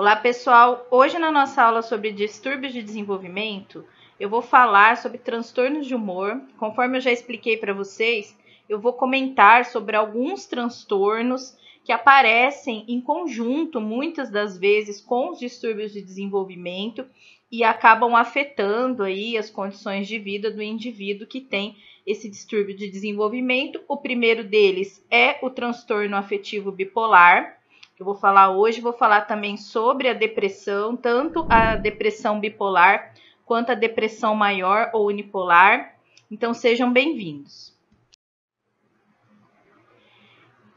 Olá, pessoal! Hoje, na nossa aula sobre distúrbios de desenvolvimento, eu vou falar sobre transtornos de humor. Conforme eu já expliquei para vocês, eu vou comentar sobre alguns transtornos que aparecem em conjunto, muitas das vezes, com os distúrbios de desenvolvimento e acabam afetando aí as condições de vida do indivíduo que tem esse distúrbio de desenvolvimento. O primeiro deles é o transtorno afetivo bipolar que eu vou falar hoje, vou falar também sobre a depressão, tanto a depressão bipolar quanto a depressão maior ou unipolar. Então sejam bem-vindos.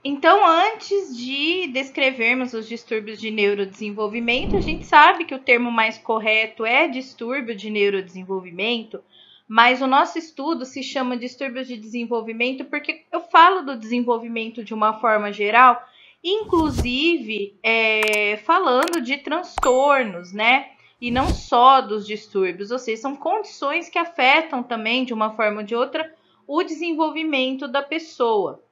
Então, antes de descrevermos os distúrbios de neurodesenvolvimento, a gente sabe que o termo mais correto é distúrbio de neurodesenvolvimento, mas o nosso estudo se chama distúrbios de desenvolvimento porque eu falo do desenvolvimento de uma forma geral, inclusive é, falando de transtornos, né? E não só dos distúrbios, ou seja, são condições que afetam também, de uma forma ou de outra, o desenvolvimento da pessoa.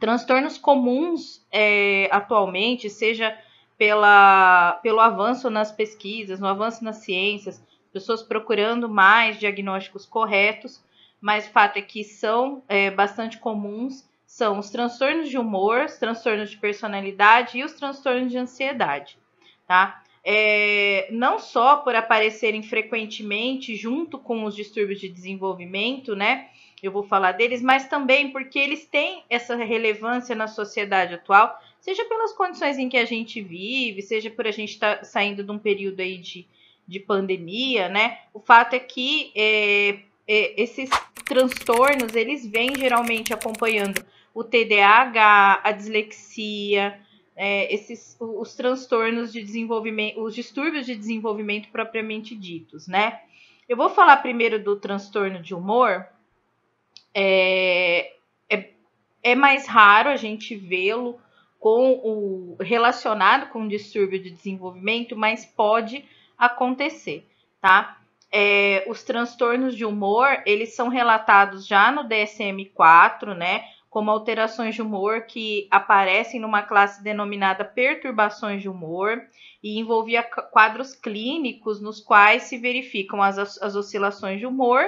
Transtornos comuns é, atualmente, seja pela, pelo avanço nas pesquisas, no avanço nas ciências, pessoas procurando mais diagnósticos corretos, mas o fato é que são é, bastante comuns são os transtornos de humor, os transtornos de personalidade e os transtornos de ansiedade, tá? É, não só por aparecerem frequentemente junto com os distúrbios de desenvolvimento, né? Eu vou falar deles, mas também porque eles têm essa relevância na sociedade atual, seja pelas condições em que a gente vive, seja por a gente estar tá saindo de um período aí de, de pandemia, né? O fato é que é, é, esses transtornos eles vêm geralmente acompanhando o TDAH, a dislexia, é, esses, os transtornos de desenvolvimento, os distúrbios de desenvolvimento propriamente ditos, né? Eu vou falar primeiro do transtorno de humor. É, é, é mais raro a gente vê-lo com o relacionado com o distúrbio de desenvolvimento, mas pode acontecer, tá? É, os transtornos de humor eles são relatados já no DSM-4, né? como alterações de humor que aparecem numa classe denominada perturbações de humor e envolvia quadros clínicos nos quais se verificam as, as oscilações de humor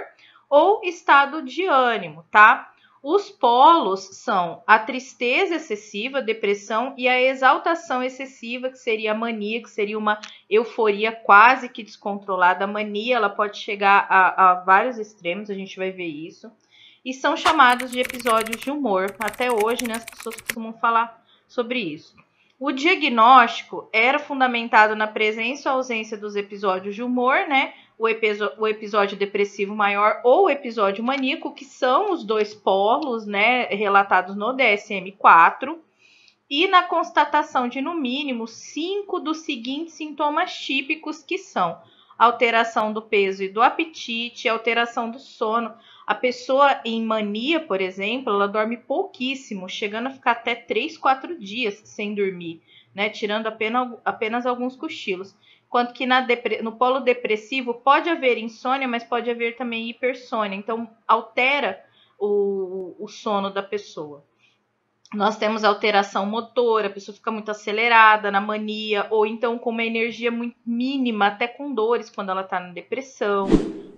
ou estado de ânimo, tá? Os polos são a tristeza excessiva, depressão, e a exaltação excessiva, que seria a mania, que seria uma euforia quase que descontrolada. A mania ela pode chegar a, a vários extremos, a gente vai ver isso e são chamados de episódios de humor. Até hoje, né, as pessoas costumam falar sobre isso. O diagnóstico era fundamentado na presença ou ausência dos episódios de humor, né? O, o episódio depressivo maior ou o episódio maníaco, que são os dois polos, né, relatados no DSM-4, e na constatação de, no mínimo, cinco dos seguintes sintomas típicos, que são alteração do peso e do apetite, alteração do sono. A pessoa em mania, por exemplo, ela dorme pouquíssimo, chegando a ficar até 3, 4 dias sem dormir, né? Tirando apenas, apenas alguns cochilos. Quanto que na, no polo depressivo pode haver insônia, mas pode haver também hipersônia. Então, altera o, o sono da pessoa. Nós temos alteração motora, a pessoa fica muito acelerada na mania, ou então com uma energia muito mínima, até com dores quando ela está na depressão,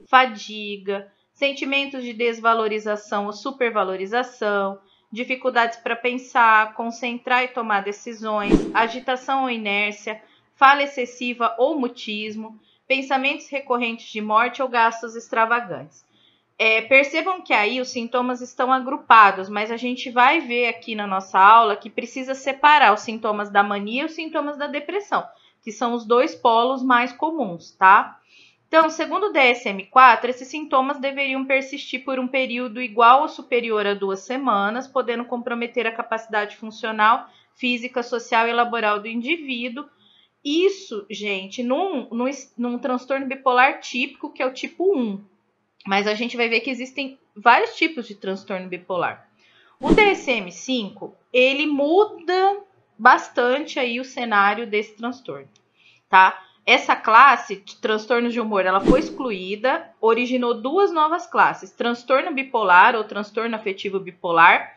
fadiga sentimentos de desvalorização ou supervalorização, dificuldades para pensar, concentrar e tomar decisões, agitação ou inércia, fala excessiva ou mutismo, pensamentos recorrentes de morte ou gastos extravagantes. É, percebam que aí os sintomas estão agrupados, mas a gente vai ver aqui na nossa aula que precisa separar os sintomas da mania e os sintomas da depressão, que são os dois polos mais comuns, tá? Então, segundo o DSM-4, esses sintomas deveriam persistir por um período igual ou superior a duas semanas, podendo comprometer a capacidade funcional, física, social e laboral do indivíduo. Isso, gente, num, num, num transtorno bipolar típico, que é o tipo 1. Mas a gente vai ver que existem vários tipos de transtorno bipolar. O DSM-5, ele muda bastante aí o cenário desse transtorno, tá? Essa classe de transtornos de humor, ela foi excluída, originou duas novas classes: transtorno bipolar ou transtorno afetivo bipolar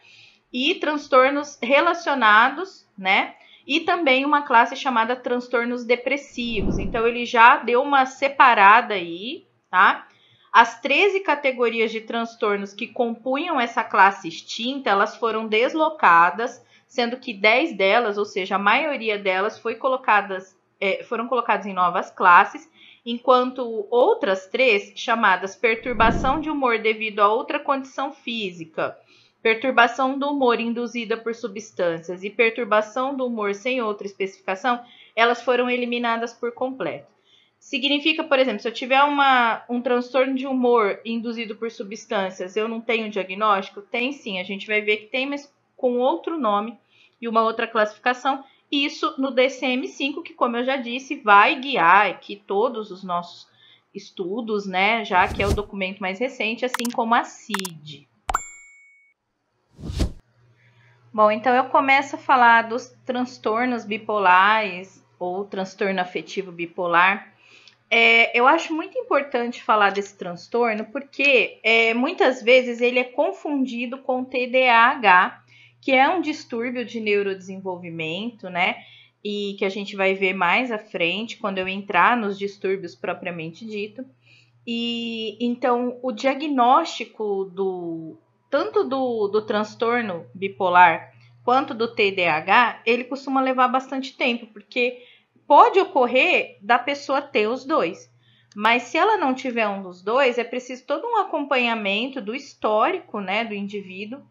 e transtornos relacionados, né? E também uma classe chamada transtornos depressivos. Então ele já deu uma separada aí, tá? As 13 categorias de transtornos que compunham essa classe extinta, elas foram deslocadas, sendo que 10 delas, ou seja, a maioria delas foi colocadas é, foram colocados em novas classes, enquanto outras três, chamadas perturbação de humor devido a outra condição física, perturbação do humor induzida por substâncias e perturbação do humor sem outra especificação, elas foram eliminadas por completo. Significa, por exemplo, se eu tiver uma, um transtorno de humor induzido por substâncias, eu não tenho diagnóstico? Tem sim, a gente vai ver que tem, mas com outro nome e uma outra classificação, isso no DCM5, que, como eu já disse, vai guiar aqui todos os nossos estudos, né? Já que é o documento mais recente, assim como a CID. Bom, então eu começo a falar dos transtornos bipolares ou transtorno afetivo bipolar. É, eu acho muito importante falar desse transtorno porque é, muitas vezes ele é confundido com TDAH que é um distúrbio de neurodesenvolvimento, né? E que a gente vai ver mais à frente quando eu entrar nos distúrbios propriamente dito. E então o diagnóstico do tanto do, do transtorno bipolar quanto do TDAH, ele costuma levar bastante tempo, porque pode ocorrer da pessoa ter os dois. Mas se ela não tiver um dos dois, é preciso todo um acompanhamento do histórico, né, do indivíduo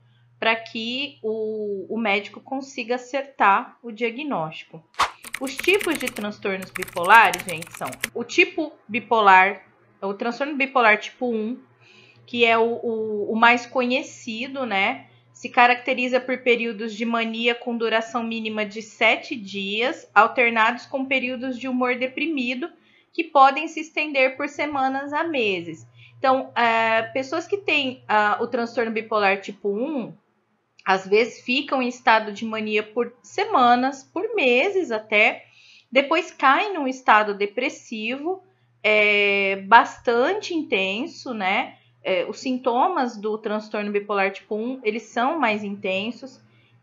para que o, o médico consiga acertar o diagnóstico. Os tipos de transtornos bipolares, gente, são o tipo bipolar, o transtorno bipolar tipo 1, que é o, o, o mais conhecido, né? Se caracteriza por períodos de mania com duração mínima de 7 dias, alternados com períodos de humor deprimido, que podem se estender por semanas a meses. Então, eh, pessoas que têm uh, o transtorno bipolar tipo 1, às vezes ficam em estado de mania por semanas, por meses até, depois caem num estado depressivo é, bastante intenso, né? É, os sintomas do transtorno bipolar tipo 1, eles são mais intensos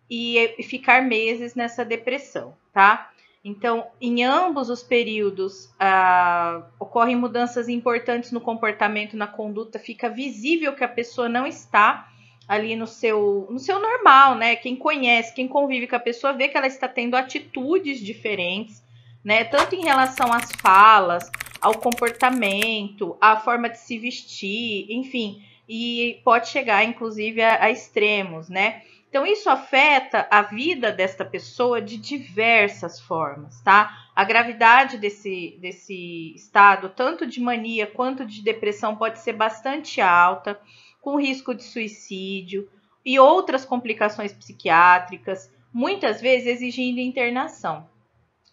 e, e ficar meses nessa depressão, tá? Então, em ambos os períodos, ah, ocorrem mudanças importantes no comportamento, na conduta, fica visível que a pessoa não está ali no seu, no seu normal, né? Quem conhece, quem convive com a pessoa vê que ela está tendo atitudes diferentes, né? Tanto em relação às falas, ao comportamento, à forma de se vestir, enfim, e pode chegar inclusive a, a extremos, né? Então isso afeta a vida desta pessoa de diversas formas, tá? A gravidade desse, desse estado, tanto de mania quanto de depressão, pode ser bastante alta com risco de suicídio e outras complicações psiquiátricas, muitas vezes exigindo internação.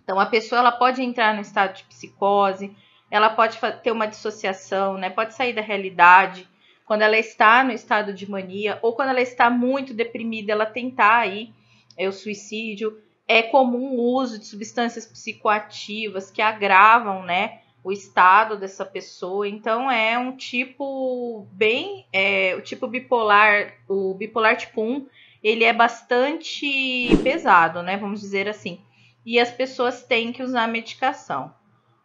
Então, a pessoa ela pode entrar no estado de psicose, ela pode ter uma dissociação, né? pode sair da realidade. Quando ela está no estado de mania ou quando ela está muito deprimida, ela tentar aí é, o suicídio. É comum o uso de substâncias psicoativas que agravam, né? o estado dessa pessoa. Então é um tipo bem. É, o tipo bipolar, o bipolar tipo 1, ele é bastante pesado, né? Vamos dizer assim. E as pessoas têm que usar medicação.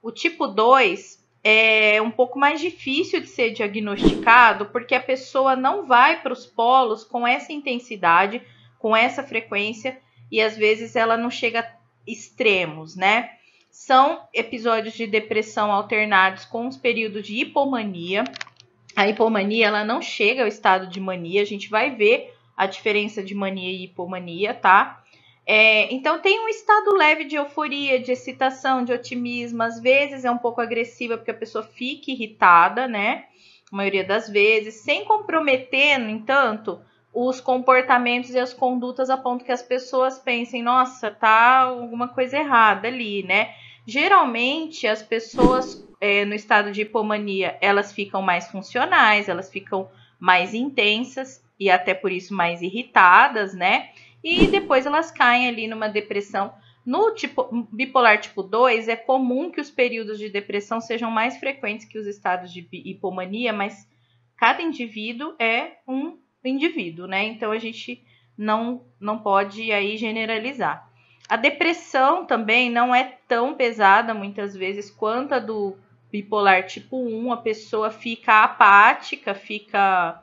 O tipo 2 é um pouco mais difícil de ser diagnosticado porque a pessoa não vai para os polos com essa intensidade, com essa frequência e às vezes ela não chega a extremos, né? são episódios de depressão alternados com os períodos de hipomania. A hipomania ela não chega ao estado de mania, a gente vai ver a diferença de mania e hipomania, tá? É, então tem um estado leve de euforia, de excitação, de otimismo, às vezes é um pouco agressiva porque a pessoa fica irritada, né? A maioria das vezes, sem comprometer, no entanto, os comportamentos e as condutas a ponto que as pessoas pensem, nossa, tá alguma coisa errada ali, né? Geralmente as pessoas é, no estado de hipomania elas ficam mais funcionais, elas ficam mais intensas e até por isso mais irritadas, né? E depois elas caem ali numa depressão. No tipo, bipolar tipo 2, é comum que os períodos de depressão sejam mais frequentes que os estados de hipomania, mas cada indivíduo é um indivíduo, né? Então a gente não, não pode aí generalizar. A depressão também não é tão pesada muitas vezes quanto a do bipolar tipo 1, a pessoa fica apática, fica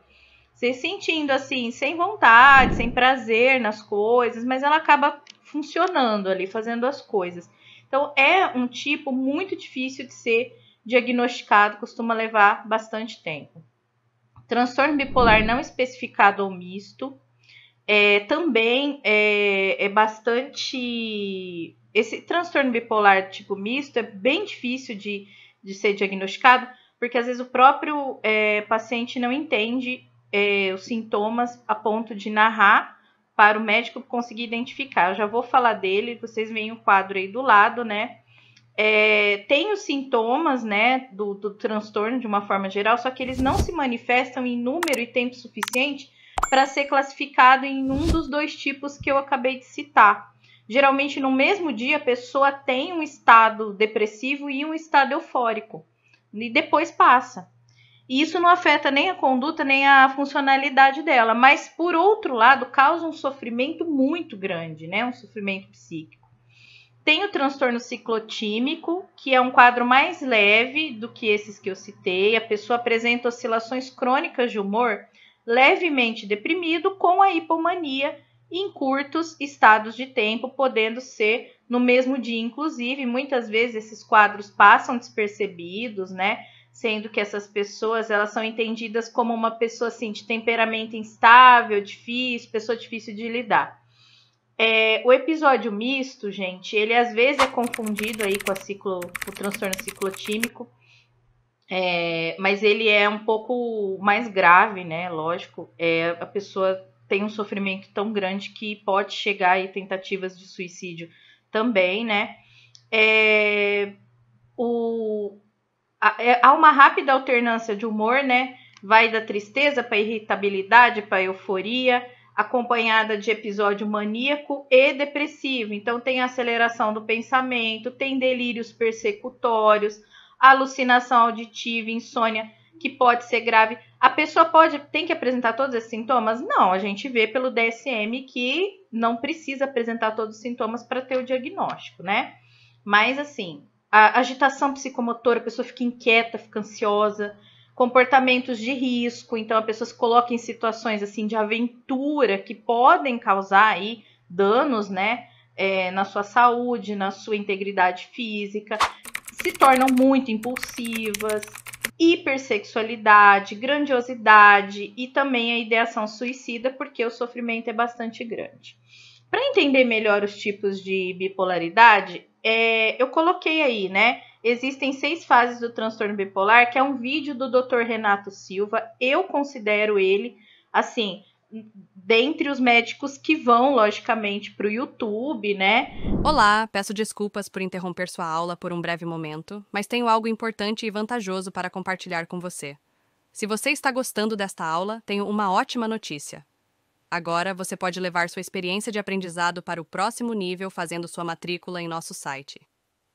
se sentindo assim, sem vontade, sem prazer nas coisas, mas ela acaba funcionando ali, fazendo as coisas. Então é um tipo muito difícil de ser diagnosticado, costuma levar bastante tempo transtorno bipolar não especificado ou misto. É, também é, é bastante. Esse transtorno bipolar tipo misto é bem difícil de, de ser diagnosticado, porque às vezes o próprio é, paciente não entende é, os sintomas a ponto de narrar para o médico conseguir identificar. Eu já vou falar dele, vocês veem o quadro aí do lado, né? é, têm os sintomas né, do, do transtorno de uma forma geral, só que eles não se manifestam em número e tempo suficiente para ser classificado em um dos dois tipos que eu acabei de citar. Geralmente, no mesmo dia, a pessoa tem um estado depressivo e um estado eufórico, e depois passa. E isso não afeta nem a conduta nem a funcionalidade dela, mas por outro lado, causa um sofrimento muito grande, né? Um sofrimento psíquico. Tem o transtorno ciclotímico, que é um quadro mais leve do que esses que eu citei. A pessoa apresenta oscilações crônicas de humor, levemente deprimido, com a hipomania em curtos estados de tempo, podendo ser no mesmo dia, inclusive. Muitas vezes esses quadros passam despercebidos, né? Sendo que essas pessoas elas são entendidas como uma pessoa assim de temperamento instável, difícil, pessoa difícil de lidar. É, o episódio misto, gente, ele às vezes é confundido aí com, ciclo, o transtorno ciclotímico, é, mas ele é um pouco mais grave, né? Lógico, é, a pessoa tem um sofrimento tão grande que pode chegar aí tentativas de suicídio também, né? É, o, é, há uma rápida alternância de humor, né? Vai da tristeza para irritabilidade, para euforia acompanhada de episódio maníaco e depressivo. Então, tem aceleração do pensamento, tem delírios persecutórios, alucinação auditiva, insônia, que pode ser grave. A pessoa pode tem que apresentar todos esses sintomas? Não, a gente vê pelo DSM que não precisa apresentar todos os sintomas para ter o diagnóstico, né? Mas assim, a agitação psicomotora, a pessoa fica inquieta, fica ansiosa, comportamentos de risco, então a pessoa se coloca em situações assim de aventura que podem causar aí danos, né, é, na sua saúde, na sua integridade física, se tornam muito impulsivas, hipersexualidade, grandiosidade e também a ideação suicida, porque o sofrimento é bastante grande. Para entender melhor os tipos de bipolaridade, é, eu coloquei aí, né? Existem seis fases do transtorno bipolar, que é um vídeo do Dr. Renato Silva. Eu considero ele, assim, dentre os médicos que vão, logicamente, para o YouTube, né? Olá, peço desculpas por interromper sua aula por um breve momento, mas tenho algo importante e vantajoso para compartilhar com você. Se você está gostando desta aula, tenho uma ótima notícia. Agora você pode levar sua experiência de aprendizado para o próximo nível fazendo sua matrícula em nosso site.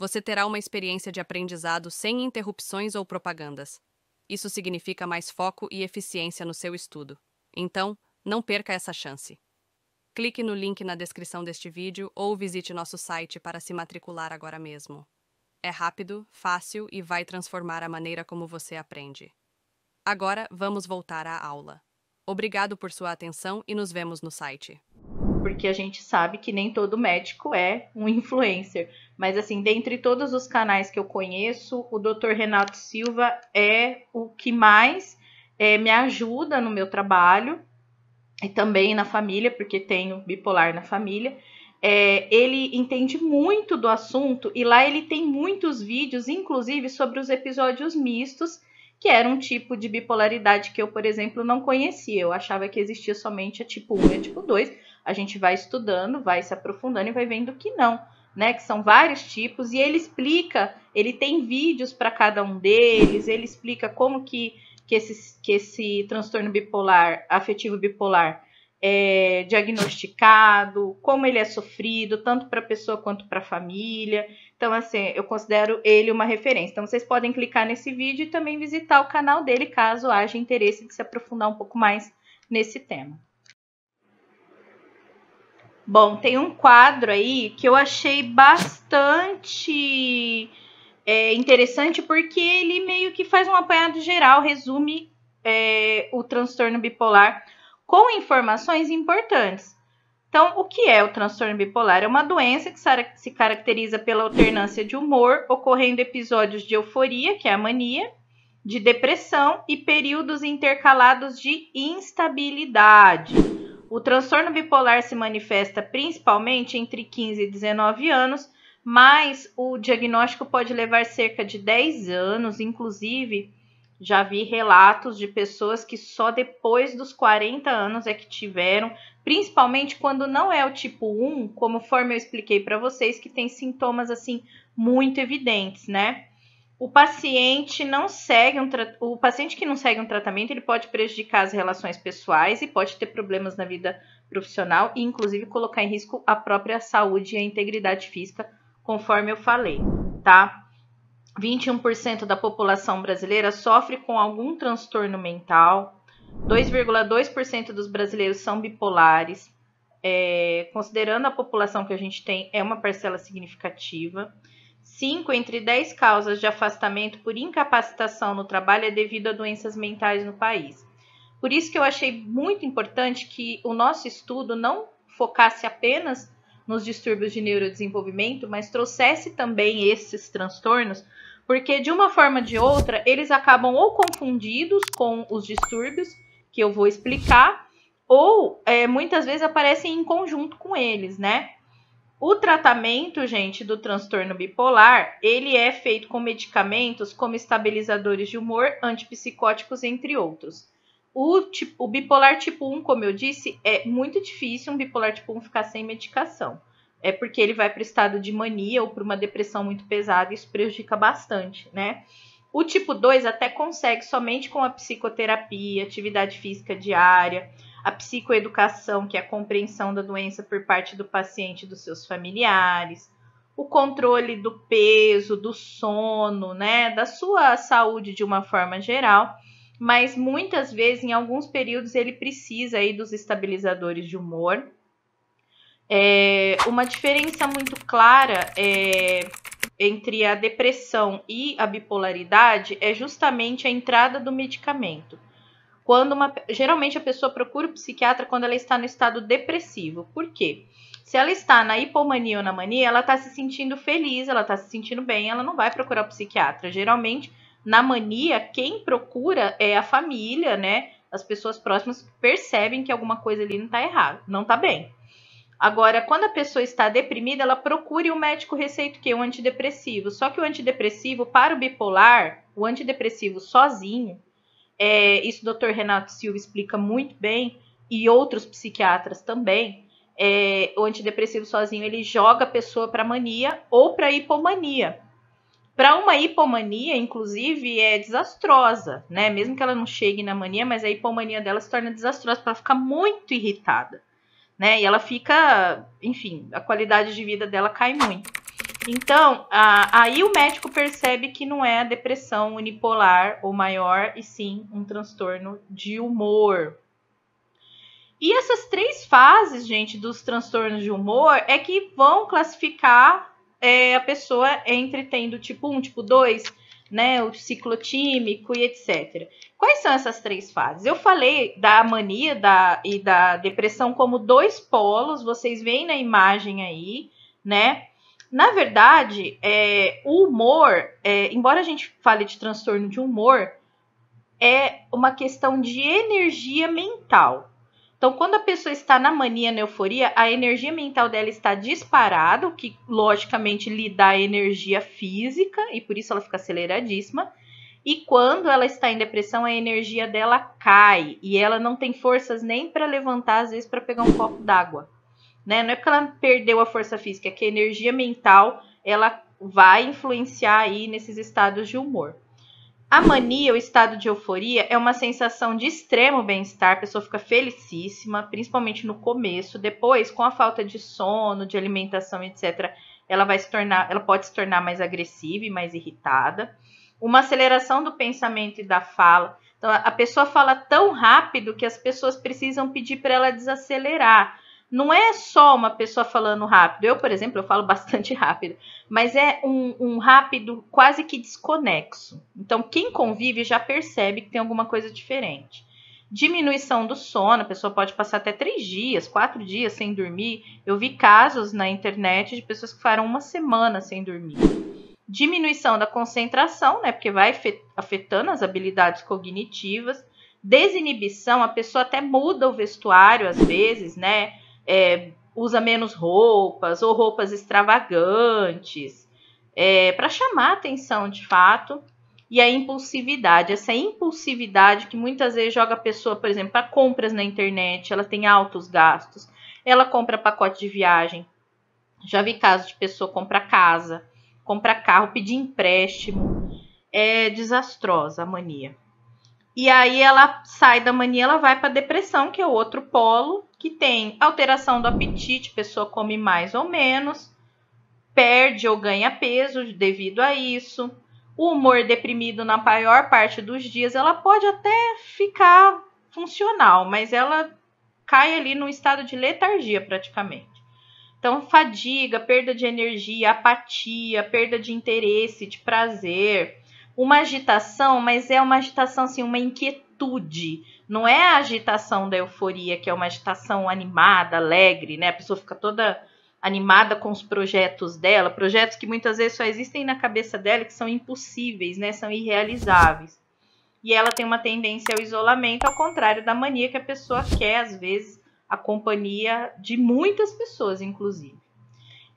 você terá uma experiência de aprendizado sem interrupções ou propagandas. Isso significa mais foco e eficiência no seu estudo. Então, não perca essa chance. Clique no link na descrição deste vídeo ou visite nosso site para se matricular agora mesmo. É rápido, fácil e vai transformar a maneira como você aprende. Agora, vamos voltar à aula. Obrigado por sua atenção e nos vemos no site porque a gente sabe que nem todo médico é um influencer. Mas assim, dentre todos os canais que eu conheço, o Dr. Renato Silva é o que mais é, me ajuda no meu trabalho e também na família, porque tenho bipolar na família. É, ele entende muito do assunto e lá ele tem muitos vídeos, inclusive sobre os episódios mistos, que era um tipo de bipolaridade que eu, por exemplo, não conhecia. Eu achava que existia somente a tipo 1 e a tipo 2, a gente vai estudando, vai se aprofundando e vai vendo que não, né? Que são vários tipos e ele explica, ele tem vídeos para cada um deles, ele explica como que, que, esse, que esse transtorno bipolar, afetivo bipolar, é diagnosticado, como ele é sofrido, tanto para a pessoa quanto para a família. Então, assim, eu considero ele uma referência. Então, vocês podem clicar nesse vídeo e também visitar o canal dele caso haja interesse de se aprofundar um pouco mais nesse tema. Bom, tem um quadro aí que eu achei bastante é, interessante porque ele meio que faz um apanhado geral, resume é, o transtorno bipolar com informações importantes. Então, o que é o transtorno bipolar? É uma doença que se caracteriza pela alternância de humor, ocorrendo episódios de euforia, que é a mania, de depressão e períodos intercalados de instabilidade. O transtorno bipolar se manifesta principalmente entre 15 e 19 anos, mas o diagnóstico pode levar cerca de 10 anos, inclusive já vi relatos de pessoas que só depois dos 40 anos é que tiveram, principalmente quando não é o tipo 1, como eu expliquei para vocês, que tem sintomas assim muito evidentes, né? o paciente não segue um o paciente que não segue um tratamento ele pode prejudicar as relações pessoais e pode ter problemas na vida profissional e inclusive colocar em risco a própria saúde e a integridade física, conforme eu falei, tá? 21% da população brasileira sofre com algum transtorno mental, 2,2% dos brasileiros são bipolares. É, considerando a população que a gente tem, é uma parcela significativa. 5 entre 10 causas de afastamento por incapacitação no trabalho é devido a doenças mentais no país. Por isso que eu achei muito importante que o nosso estudo não focasse apenas nos distúrbios de neurodesenvolvimento, mas trouxesse também esses transtornos, porque de uma forma ou de outra eles acabam ou confundidos com os distúrbios que eu vou explicar, ou é, muitas vezes aparecem em conjunto com eles, né? O tratamento, gente, do transtorno bipolar, ele é feito com medicamentos como estabilizadores de humor, antipsicóticos, entre outros. O, tipo, o bipolar tipo 1, como eu disse, é muito difícil um bipolar tipo 1 ficar sem medicação. É porque ele vai para o estado de mania ou para uma depressão muito pesada, e isso prejudica bastante, né? O tipo 2 até consegue somente com a psicoterapia, atividade física diária, a psicoeducação, que é a compreensão da doença por parte do paciente e dos seus familiares, o controle do peso, do sono, né, da sua saúde de uma forma geral, mas muitas vezes, em alguns períodos, ele precisa aí dos estabilizadores de humor. É, uma diferença muito clara é, entre a depressão e a bipolaridade é justamente a entrada do medicamento quando uma, geralmente a pessoa procura o psiquiatra quando ela está no estado depressivo. Por quê? Se ela está na hipomania ou na mania, ela está se sentindo feliz, ela está se sentindo bem, ela não vai procurar o psiquiatra. Geralmente, na mania, quem procura é a família, né? As pessoas próximas percebem que alguma coisa ali não está errada, não está bem. Agora, quando a pessoa está deprimida, ela procura o um médico receito que é um antidepressivo. Só que o antidepressivo para o bipolar, o antidepressivo sozinho, é, isso o Dr. Renato Silva explica muito bem e outros psiquiatras também. É, o antidepressivo sozinho ele joga a pessoa para mania ou para hipomania. Para uma hipomania, inclusive, é desastrosa, né? Mesmo que ela não chegue na mania, mas a hipomania dela se torna desastrosa, porque ela fica muito irritada, né? E ela fica, enfim, a qualidade de vida dela cai muito. Então, a, aí o médico percebe que não é a depressão unipolar ou maior, e sim um transtorno de humor. E essas três fases, gente, dos transtornos de humor é que vão classificar é, a pessoa entre tendo tipo 1, tipo 2, né, o ciclotímico e etc. Quais são essas três fases? Eu falei da mania da, e da depressão como dois polos, vocês veem na imagem aí, né? Na verdade, é, o humor, é, embora a gente fale de transtorno de humor, é uma questão de energia mental. Então, quando a pessoa está na mania, na euforia, a energia mental dela está disparada, o que logicamente lhe dá energia física e por isso ela fica aceleradíssima. E quando ela está em depressão, a energia dela cai e ela não tem forças nem para levantar, às vezes, para pegar um copo d'água né? Não é porque ela perdeu a força física, é que a energia mental ela vai influenciar aí nesses estados de humor. A mania, o estado de euforia, é uma sensação de extremo bem-estar, a pessoa fica felicíssima, principalmente no começo, depois, com a falta de sono, de alimentação, etc., ela vai se tornar, ela pode se tornar mais agressiva e mais irritada. Uma aceleração do pensamento e da fala. Então, a pessoa fala tão rápido que as pessoas precisam pedir para ela desacelerar não é só uma pessoa falando rápido. Eu, por exemplo, eu falo bastante rápido, mas é um, um, rápido quase que desconexo. Então, quem convive já percebe que tem alguma coisa diferente. Diminuição do sono, a pessoa pode passar até três dias, quatro dias sem dormir. Eu vi casos na internet de pessoas que ficaram uma semana sem dormir. Diminuição da concentração, né? Porque vai afetando as habilidades cognitivas. Desinibição, a pessoa até muda o vestuário às vezes, né? é, usa menos roupas ou roupas extravagantes, é, para chamar atenção de fato. E a impulsividade, essa impulsividade que muitas vezes joga a pessoa, por exemplo, para compras na internet, ela tem altos gastos, ela compra pacote de viagem. Já vi casos de pessoa comprar casa, comprar carro, pedir empréstimo. É desastrosa a mania. E aí ela sai da mania, ela vai para depressão, que é o outro polo, que tem alteração do apetite, pessoa come mais ou menos, perde ou ganha peso devido a isso. O humor deprimido na maior parte dos dias, ela pode até ficar funcional, mas ela cai ali num estado de letargia praticamente. Então, fadiga, perda de energia, apatia, perda de interesse, de prazer, uma agitação, mas é uma agitação assim, uma inquietude, não é a agitação da euforia, que é uma agitação animada, alegre, né? A pessoa fica toda animada com os projetos dela, projetos que muitas vezes só existem na cabeça dela, que são impossíveis, né? São irrealizáveis. E ela tem uma tendência ao isolamento, ao contrário da mania que a pessoa quer, às vezes, a companhia de muitas pessoas, inclusive.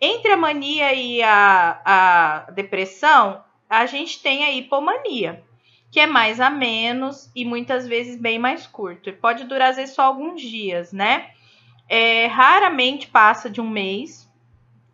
Entre a mania e a, a depressão, a gente tem a hipomania, que é mais a menos e muitas vezes bem mais curto. E pode durar às vezes só alguns dias, né? É, raramente passa de um mês.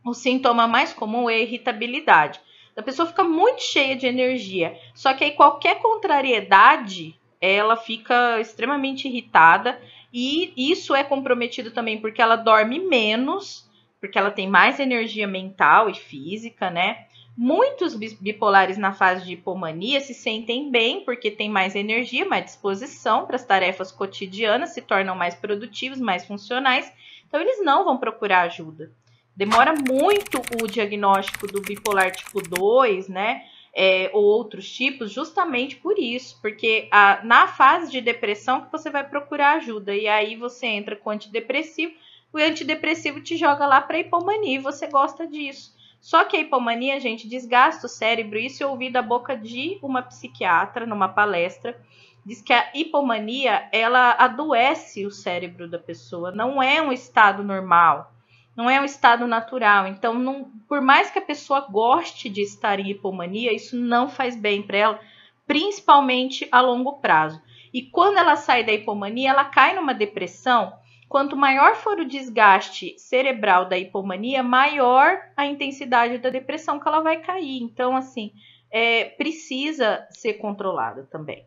O sintoma mais comum é a irritabilidade. A pessoa fica muito cheia de energia, só que aí qualquer contrariedade ela fica extremamente irritada e isso é comprometido também porque ela dorme menos, porque ela tem mais energia mental e física, né? Muitos bipolares na fase de hipomania se sentem bem porque têm mais energia, mais disposição para as tarefas cotidianas, se tornam mais produtivos, mais funcionais, então eles não vão procurar ajuda. Demora muito o diagnóstico do bipolar tipo 2, né? É, ou outros tipos, justamente por isso, porque a, na fase de depressão que você vai procurar ajuda, e aí você entra com antidepressivo, o antidepressivo te joga lá para hipomania e você gosta disso. Só que a hipomania, gente, desgasta o cérebro. Isso eu ouvi da boca de uma psiquiatra numa palestra. Diz que a hipomania, ela adoece o cérebro da pessoa. Não é um estado normal. Não é um estado natural. Então, não, por mais que a pessoa goste de estar em hipomania, isso não faz bem para ela, principalmente a longo prazo. E quando ela sai da hipomania, ela cai numa depressão Quanto maior for o desgaste cerebral da hipomania, maior a intensidade da depressão que ela vai cair. Então, assim, é, precisa ser controlada também.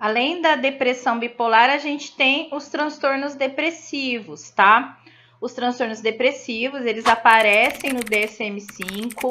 Além da depressão bipolar, a gente tem os transtornos depressivos, tá? Os transtornos depressivos, eles aparecem no DSM-5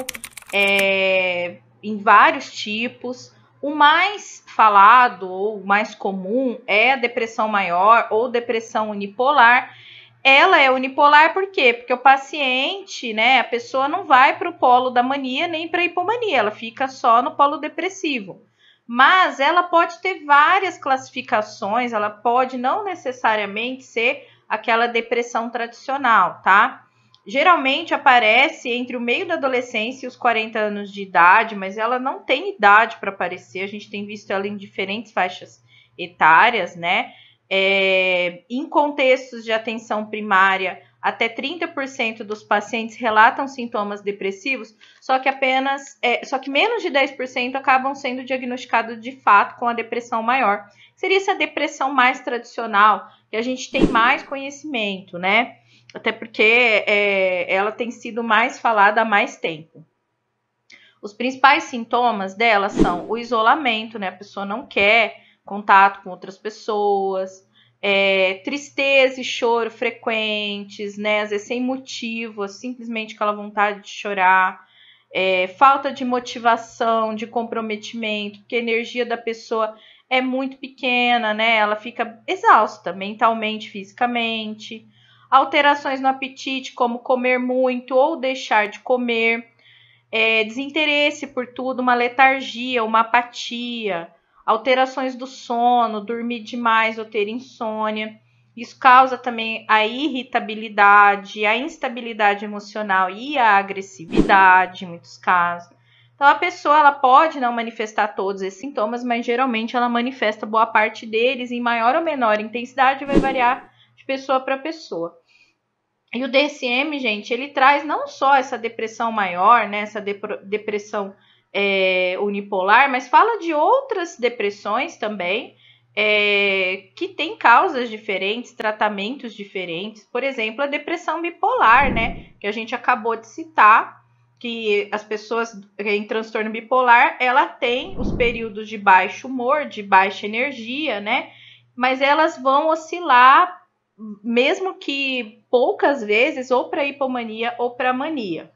é, em vários tipos. O mais falado ou mais comum é a depressão maior ou depressão unipolar. Ela é unipolar por quê? Porque o paciente, né, a pessoa não vai para o polo da mania nem para a hipomania, ela fica só no polo depressivo. Mas ela pode ter várias classificações, ela pode não necessariamente ser aquela depressão tradicional, tá? geralmente aparece entre o meio da adolescência e os 40 anos de idade, mas ela não tem idade para aparecer. A gente tem visto ela em diferentes faixas etárias, né? É, em contextos de atenção primária, até 30% dos pacientes relatam sintomas depressivos, só que apenas, é, só que menos de 10% acabam sendo diagnosticados de fato com a depressão maior. Seria essa depressão mais tradicional, que a gente tem mais conhecimento, né? até porque é, ela tem sido mais falada há mais tempo. Os principais sintomas dela são o isolamento, né? A pessoa não quer contato com outras pessoas, é, tristeza e choro frequentes, né? Às vezes sem motivo, simplesmente aquela vontade de chorar, é, falta de motivação, de comprometimento, porque a energia da pessoa é muito pequena, né? Ela fica exausta mentalmente, fisicamente alterações no apetite, como comer muito ou deixar de comer, é, desinteresse por tudo, uma letargia, uma apatia, alterações do sono, dormir demais ou ter insônia. Isso causa também a irritabilidade, a instabilidade emocional e a agressividade, em muitos casos. Então, a pessoa ela pode não manifestar todos esses sintomas, mas geralmente ela manifesta boa parte deles em maior ou menor intensidade, vai variar de pessoa para pessoa. E o DSM, gente, ele traz não só essa depressão maior, né, essa depressão é, unipolar, mas fala de outras depressões também, é, que tem causas diferentes, tratamentos diferentes. Por exemplo, a depressão bipolar, né, que a gente acabou de citar, que as pessoas em transtorno bipolar, ela tem os períodos de baixo humor, de baixa energia, né, mas elas vão oscilar, mesmo que poucas vezes ou para hipomania ou para mania.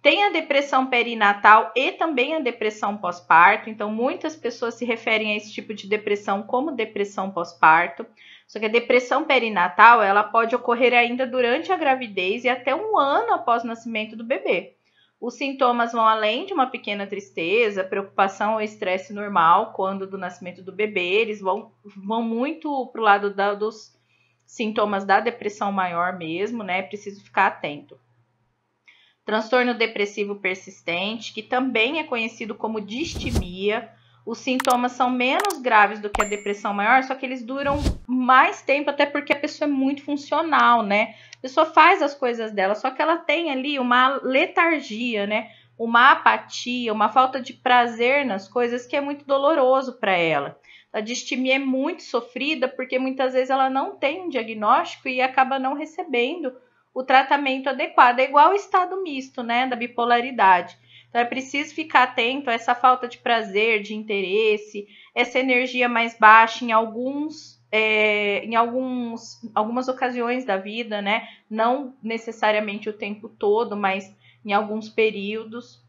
Tem a depressão perinatal e também a depressão pós-parto, então muitas pessoas se referem a esse tipo de depressão como depressão pós-parto. Só que a depressão perinatal, ela pode ocorrer ainda durante a gravidez e até um ano após o nascimento do bebê. Os sintomas vão além de uma pequena tristeza, preocupação ou estresse normal quando do nascimento do bebê, eles vão, vão muito para o lado da, dos sintomas da depressão maior mesmo, né? Preciso ficar atento. Transtorno depressivo persistente, que também é conhecido como distimia. Os sintomas são menos graves do que a depressão maior, só que eles duram mais tempo, até porque a pessoa é muito funcional, né? A pessoa faz as coisas dela, só que ela tem ali uma letargia, né? Uma apatia, uma falta de prazer nas coisas que é muito doloroso para ela. A distimia é muito sofrida porque muitas vezes ela não tem um diagnóstico e acaba não recebendo o tratamento adequado. É igual o estado misto, né, da bipolaridade. Então é preciso ficar atento a essa falta de prazer, de interesse, essa energia mais baixa em alguns é, em alguns, algumas ocasiões da vida, né? Não necessariamente o tempo todo, mas em alguns períodos.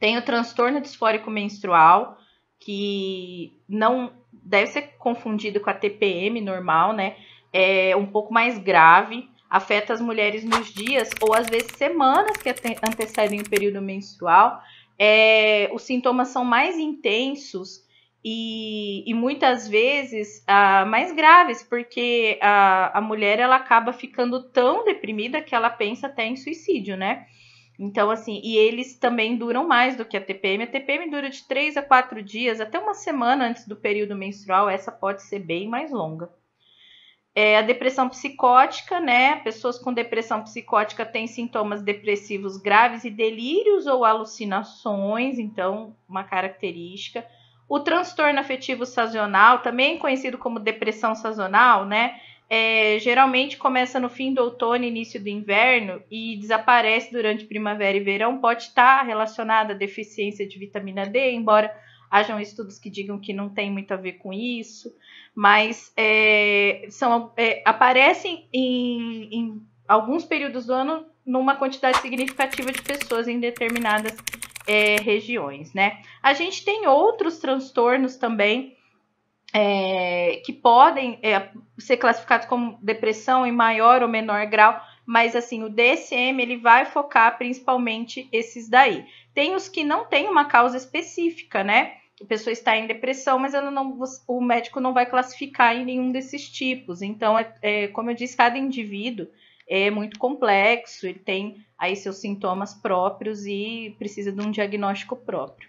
Tem o transtorno disfórico menstrual, que não deve ser confundido com a TPM normal, né? É um pouco mais grave, afeta as mulheres nos dias ou às vezes semanas que antecedem o período menstrual. É, os sintomas são mais intensos e, e muitas vezes ah, mais graves, porque a, a mulher ela acaba ficando tão deprimida que ela pensa até em suicídio, né? Então, assim, e eles também duram mais do que a TPM. A TPM dura de 3 a 4 dias, até uma semana antes do período menstrual. Essa pode ser bem mais longa. É, a depressão psicótica, né? Pessoas com depressão psicótica têm sintomas depressivos graves e delírios ou alucinações, então, uma característica. O transtorno afetivo sazonal, também conhecido como depressão sazonal, né? é, geralmente começa no fim do outono, início do inverno e desaparece durante primavera e verão, pode estar relacionada à deficiência de vitamina D, embora hajam estudos que digam que não tem muito a ver com isso, mas é, são, é, aparecem em, em alguns períodos do ano numa quantidade significativa de pessoas em determinadas é, regiões, né? A gente tem outros transtornos também é, que podem é, ser classificados como depressão em maior ou menor grau, mas assim, o DSM ele vai focar principalmente esses daí. Tem os que não têm uma causa específica, né? A pessoa está em depressão, mas não, o médico não vai classificar em nenhum desses tipos. Então, é, é, como eu disse, cada indivíduo é muito complexo, ele tem aí seus sintomas próprios e precisa de um diagnóstico próprio.